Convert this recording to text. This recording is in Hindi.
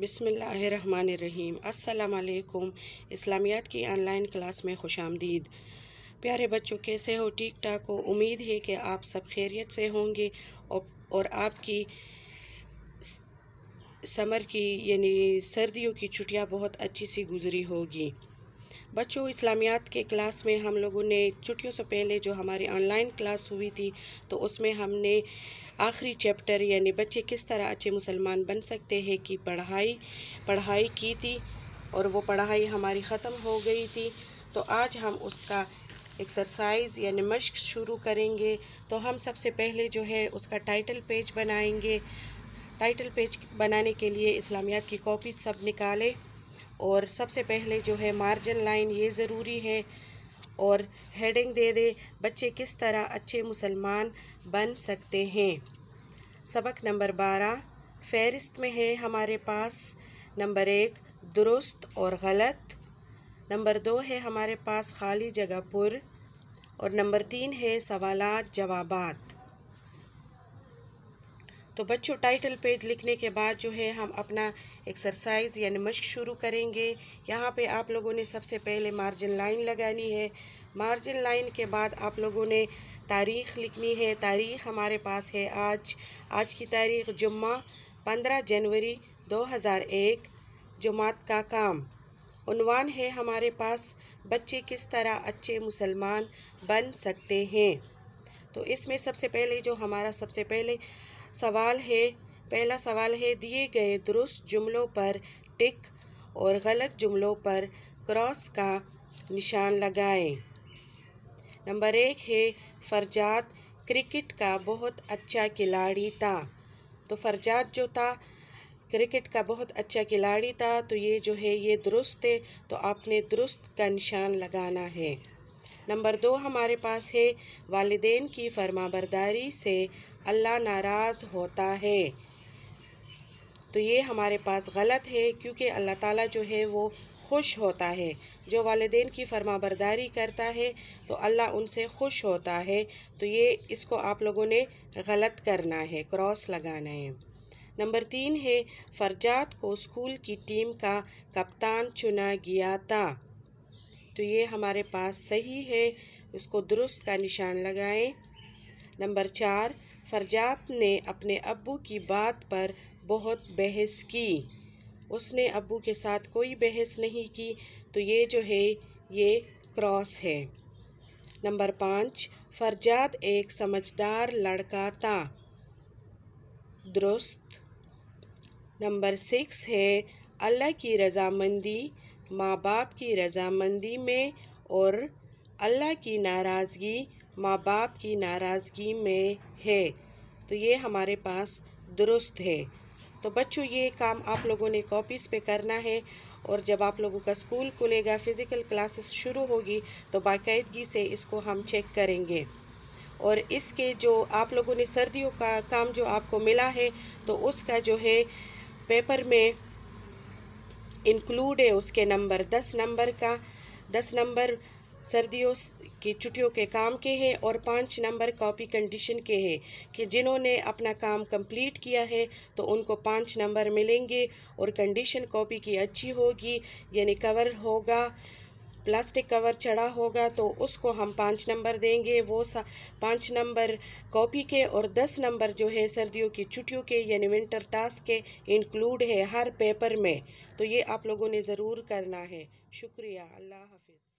बिसमीम अल्लाम इस्लामियात की ऑनलाइन क्लास में खुश आमदीद प्यारे बच्चों कैसे हो ठीक ठाक हो उम्मीद है कि आप सब खैरियत से होंगे और आपकी समर की यानी सर्दियों की छुट्टियां बहुत अच्छी सी गुजरी होगी बच्चों इस्लामियात के क्लास में हम लोगों ने छुट्टियों से पहले जो हमारी ऑनलाइन क्लास हुई थी तो उसमें हमने आखिरी चैप्टर यानी बच्चे किस तरह अच्छे मुसलमान बन सकते हैं कि पढ़ाई पढ़ाई की थी और वो पढ़ाई हमारी ख़त्म हो गई थी तो आज हम उसका एक्सरसाइज यानी मश्क शुरू करेंगे तो हम सबसे पहले जो है उसका टाइटल पेज बनाएंगे टाइटल पेज बनाने के लिए इस्लामियात की कॉपी सब निकालें और सबसे पहले जो है मार्जिन लाइन ये ज़रूरी है और हेडिंग दे दे बच्चे किस तरह अच्छे मुसलमान बन सकते हैं सबक नंबर बारह फहरिस्त में है हमारे पास नंबर एक दुरुस्त और गलत नंबर दो है हमारे पास खाली जगह पुर और नंबर तीन है सवाल जवाब तो बच्चों टाइटल पेज लिखने के बाद जो है हम अपना एक्सरसाइज यानी मश्क शुरू करेंगे यहाँ पे आप लोगों ने सबसे पहले मार्जिन लाइन लगानी है मार्जिन लाइन के बाद आप लोगों ने तारीख लिखनी है तारीख हमारे पास है आज आज की तारीख जुम्मा पंद्रह जनवरी 2001 जुमात का काम उनवान है हमारे पास बच्चे किस तरह अच्छे मुसलमान बन सकते हैं तो इसमें सबसे पहले जो हमारा सबसे पहले सवाल है पहला सवाल है दिए गए दुरुस्त जुमलों पर टिक और गलत जुमलों पर क्रॉस का निशान लगाएं नंबर एक है फरजात क्रिकेट का बहुत अच्छा खिलाड़ी था तो फरजात जो था क्रिकेट का बहुत अच्छा खिलाड़ी था तो ये जो है ये दुरुस्त है तो आपने दुरुस्त का निशान लगाना है नंबर दो हमारे पास है वालदेन की फरमाबरदारी से अल्लाह नाराज़ होता है तो ये हमारे पास गलत है क्योंकि अल्लाह ताला जो है वो खुश होता है जो वालदेन की फरमाबरदारी करता है तो अल्लाह उनसे खुश होता है तो ये इसको आप लोगों ने गलत करना है क्रॉस लगाना है नंबर तीन है फरजात को स्कूल की टीम का कप्तान चुना गया था तो ये हमारे पास सही है इसको दुरुस्त का निशान लगाएं नंबर चार फरजात ने अपने अबू की बात पर बहुत बहस की उसने अबू के साथ कोई बहस नहीं की तो ये जो है ये क्रॉस है नंबर पाँच फरजाद एक समझदार लड़का था दुरुस्त नंबर सिक्स है अल्लाह की रजामंदी माँ बाप की रजामंदी में और अल्लाह की नाराज़गी माँ बाप की नाराज़गी में है तो ये हमारे पास दुरुस्त है तो बच्चों ये काम आप लोगों ने कॉपीज़ पे करना है और जब आप लोगों का स्कूल खुलेगा फ़िज़िकल क्लासेस शुरू होगी तो बाकायदगी से इसको हम चेक करेंगे और इसके जो आप लोगों ने सर्दियों का काम जो आपको मिला है तो उसका जो है पेपर में इंक्लूड है उसके नंबर दस नंबर का दस नंबर सर्दियों की छुट्टियों के काम के हैं और पाँच नंबर कॉपी कंडीशन के हैं कि जिन्होंने अपना काम कंप्लीट किया है तो उनको पाँच नंबर मिलेंगे और कंडीशन कॉपी की अच्छी होगी यानी कवर होगा प्लास्टिक कवर चढ़ा होगा तो उसको हम पाँच नंबर देंगे वो पाँच नंबर कॉपी के और दस नंबर जो है सर्दियों की छुट्टियों के यानी विंटर टास्क के इंक्लूड है हर पेपर में तो ये आप लोगों ने ज़रूर करना है शुक्रिया अल्लाह हाफिज़